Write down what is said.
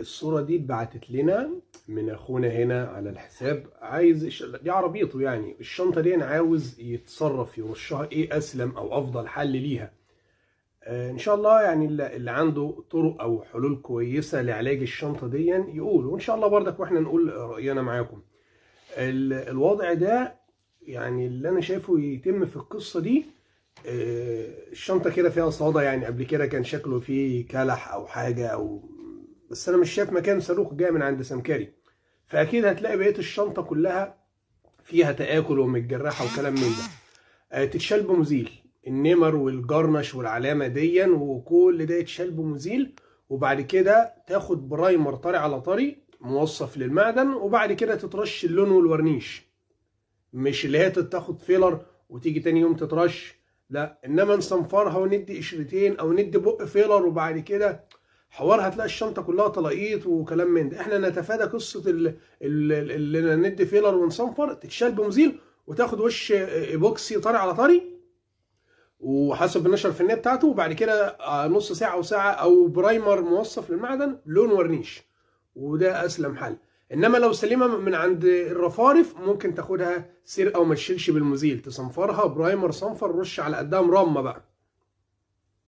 الصورة دي اتبعتت لنا من اخونا هنا على الحساب عايز دي عربيته يعني الشنطة دي انا عاوز يتصرف يرشها ايه اسلم او افضل حل ليها آه، ان شاء الله يعني اللي عنده طرق او حلول كويسة لعلاج الشنطة دي يقول وان شاء الله برضك واحنا نقول رأينا معاكم الوضع ده يعني اللي انا شايفه يتم في القصة دي آه، الشنطة كده فيها صدى يعني قبل كده كان شكله فيه كلح او حاجة او بس انا مش شايف مكان صاروخ جاي من عند سمكري فاكيد هتلاقي بقيه الشنطه كلها فيها تآكل ومتجرحه وكلام من ده آه، تتشال بمزيل النمر والجرنش والعلامه ديا وكل ده يتشال بمزيل وبعد كده تاخد برايمر طري على طري موصف للمعدن وبعد كده تترش اللون والورنيش مش اللي هي تاخد فيلر وتيجي تاني يوم تترش لا انما نصنفرها وندي قشرتين او ندي بق فيلر وبعد كده حوار هتلاقي الشنطه كلها طلاقيط وكلام من ده احنا نتفادى قصه اللي ند فيلر ونصنفر تتشال بمزيل وتاخد وش ايبوكسي طري على طري وحسب النشر الفنيه بتاعته وبعد كده آه، نص ساعه او ساعه او برايمر موصف للمعدن لون ورنيش وده اسلم حل انما لو سليمه من عند الرفارف ممكن تاخدها سرقه وما تشيلش بالمزيل تصنفرها برايمر صنفر رش على قدها رمة بقى